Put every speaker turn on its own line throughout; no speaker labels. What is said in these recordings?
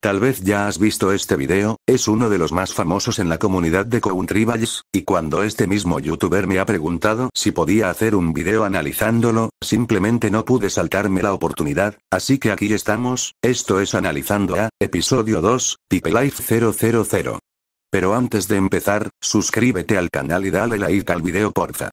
Tal vez ya has visto este video, es uno de los más famosos en la comunidad de Country y cuando este mismo youtuber me ha preguntado si podía hacer un video analizándolo, simplemente no pude saltarme la oportunidad, así que aquí estamos, esto es Analizando a, episodio 2, Pipelife Life 000. Pero antes de empezar, suscríbete al canal y dale like al video porfa.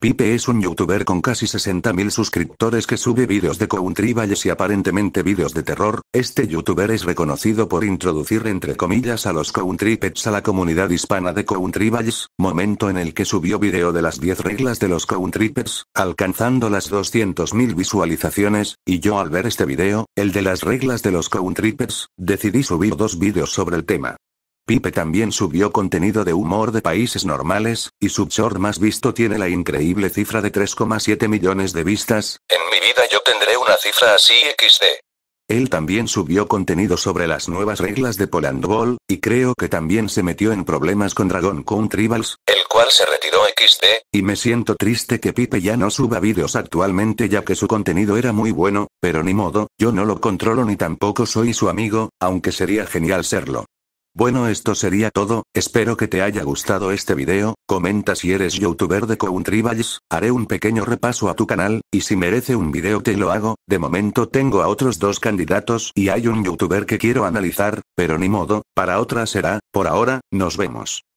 Pipe es un youtuber con casi 60.000 suscriptores que sube vídeos de country y aparentemente vídeos de terror. Este youtuber es reconocido por introducir entre comillas a los country pets a la comunidad hispana de country momento en el que subió vídeo de las 10 reglas de los country alcanzando las 200.000 visualizaciones, y yo al ver este vídeo, el de las reglas de los country decidí subir dos vídeos sobre el tema. Pipe también subió contenido de humor de países normales, y su short más visto tiene la increíble cifra de 3,7 millones de vistas. En
mi vida yo tendré una cifra así XD.
Él también subió contenido sobre las nuevas reglas de Poland Ball, y creo que también se metió en problemas con Dragon Con Tribals, el cual se retiró XD, y me siento triste que Pipe ya no suba vídeos actualmente ya que su contenido era muy bueno, pero ni modo, yo no lo controlo ni tampoco soy su amigo, aunque sería genial serlo. Bueno esto sería todo, espero que te haya gustado este video, comenta si eres youtuber de Country haré un pequeño repaso a tu canal, y si merece un video te lo hago, de momento tengo a otros dos candidatos y hay un youtuber que quiero analizar, pero ni modo, para otra será, por ahora, nos vemos.